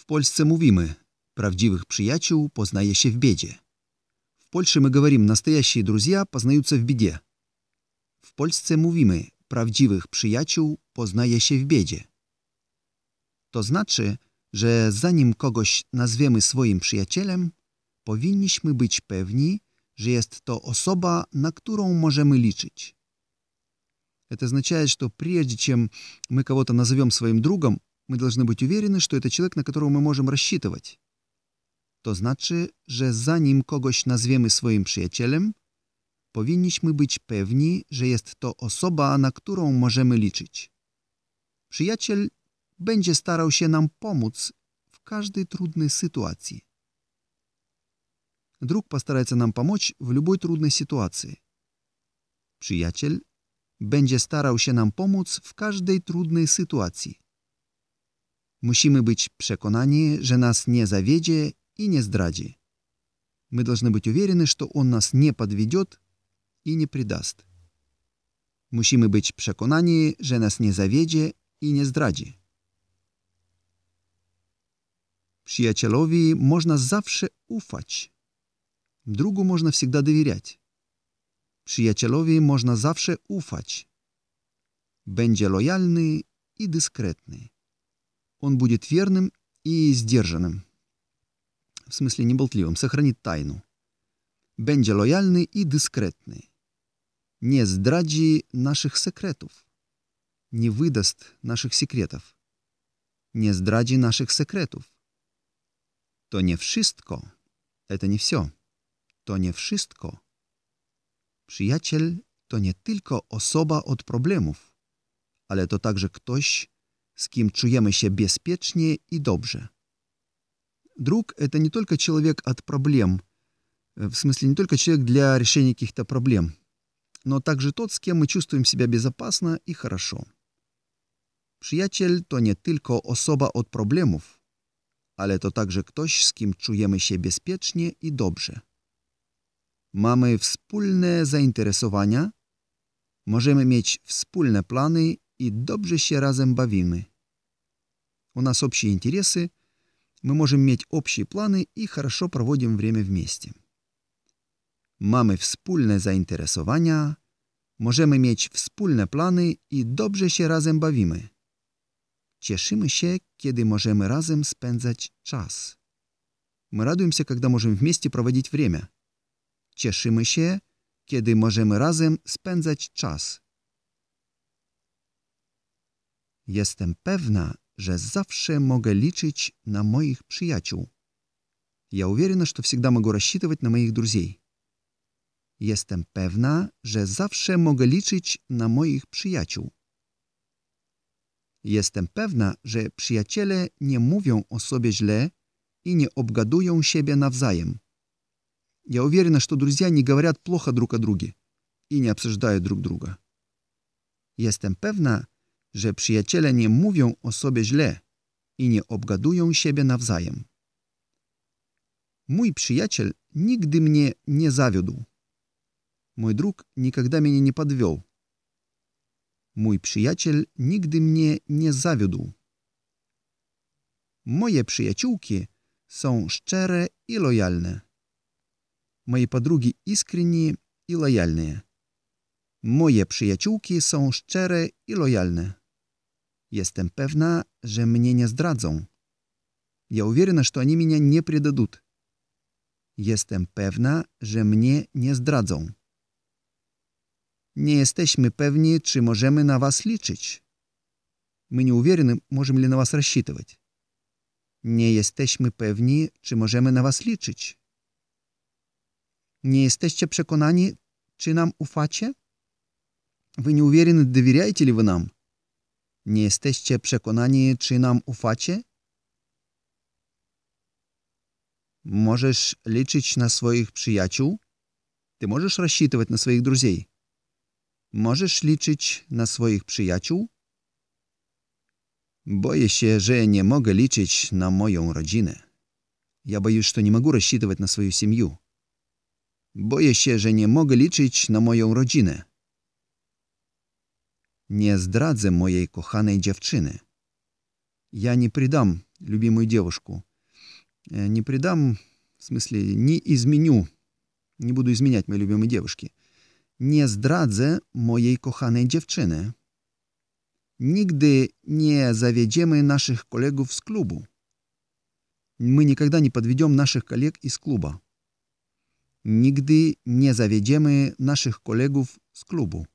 W Polsce mówimy, prawdziwych przyjaciół poznaje się w biedzie. W Polsce говорим «настоящие друзья в беде». mówimy «prawdziwych przyjaciół poznaje się w biedzie». To znaczy, że zanim kogoś nazwiemy swoim przyjacielem, powinniśmy być pewni, że jest to osoba, na którą możemy liczyć. E to znaczy, że прежде чем my kogoś nazwiemy swoim своим мы должны быть уверены, что это человек, на которого мы możemy рассчитывать. To znaczy, że zanim kogoś nazwiemy swoim przyjacielem, powinniśmy być pewni, że jest to osoba, na którą możemy liczyć. Przyjaciel będzie starał się nam pomóc w każdej trudnej sytuacji. postara się nam pomóc w любой trudnej sytuacji. Przyjaciel będzie starał się nam pomóc w każdej trudnej sytuacji. Musimy być przekonani, że nas nie zawiedzie и не здради. Мы должны быть уверены, что он нас не подведет и не предаст. Musimy być przekonani, że nas nie zawiedzie i nie zdradzi. Przyjacielowi można zawsze ufać. Drugu można всегда доверять. Przyjacielowi można zawsze ufać. Będzie lojalny i dyskretny. он будет верным и сдержанным. В смысле не болтливым, сохранит тайну. Бенджа лояльный и дискретный. Не здраджи наших секретов. Не выдаст наших секретов. Не здраджи наших секретов. То не wszystko. Это не все. То не wszystko. Przyjaciel to nie tylko osoba od problemów, ale to także ktoś, z kim czujemy się bezpiecznie i dobrze. Друг — это не только человек от проблем, э, в смысле не только человек для решения каких-то проблем, но также тот, с кем мы чувствуем себя безопасно и хорошо. Przyjaciel to nie tylko osoba od problemów, ale to także ktoś, z kim czujemy się bezpiecznie i dobrze. Mamy wspólne zainteresowania, możemy mieć wspólne plany i dobrze się razem bawimy. У нас общие интересы, мы можем иметь общие планы и хорошо проводим время вместе. Mamy wspólne zainteresowania, możemy mieć wspólne plany i dobrze się razem bawimy. Cieszymy się, kiedy możemy razem spędzać czas. Мы радуемся, когда можем вместе проводить время. Cieszymy się, kiedy możemy razem spędzać czas. Jestem pewna, że zawsze mogę liczyć na moich przyjaciół. Я уверена, что всегда могу рассчитывать на моих друзей. Jestem pewna, że zawsze mogę liczyć na moich przyjaciół. Jestem pewna, że przyjaciele nie mówią o sobie źle i nie obgadują siebie nawzajem. Я уверена, что друзья не говорят плохо друг о друге и не обсуждают друг друга. Jestem pewna, że przyjaciele nie mówią o sobie źle i nie obgadują siebie nawzajem. Mój przyjaciel nigdy mnie nie zawiódł. Mój druk nigdy mnie nie подвел. Mój przyjaciel nigdy mnie nie zawiódł. Moje przyjaciółki są szczere i lojalne. Moje podrugi искренние i lojalne. Moje przyjaciółki są szczere i lojalne. Jestem pewna, że mnie nie zdradzą. Я уверена, что они меня не предадут. Jestem pewna, że mnie nie zdradzą. Nie jesteśmy pewni, czy możemy na was liczyć. My nie уверены, можем ли на вас рассчитывать. Nie jesteśmy pewni, czy możemy na was liczyć. Nie jesteście przekonani, czy nam ufacie? Wy nie уверены, доверяете ли вы нам? Nie jesteście przekonani, czy nam ufacie? Możesz liczyć na swoich przyjaciół? Ty możesz рассчитывать na swoich друзей? Możesz liczyć na swoich przyjaciół? Boję się, że nie mogę liczyć na moją rodzinę. Ja się, że nie mogę рассчитывать na swoją семью. Boję się, że nie mogę liczyć na moją rodzinę. Не здрадзе mojej kochanej dziewczyny. Я не предам любимую девушку. Э, не предам, в смысле, не изменю. Не буду изменять моей любимой девушке. Не здрадзе моей коханой девчины. Нигде не заведемы наших коллегов с клубу. Мы никогда не подведем наших коллег из клуба. Нигде не заведемы наших коллегов с клубу.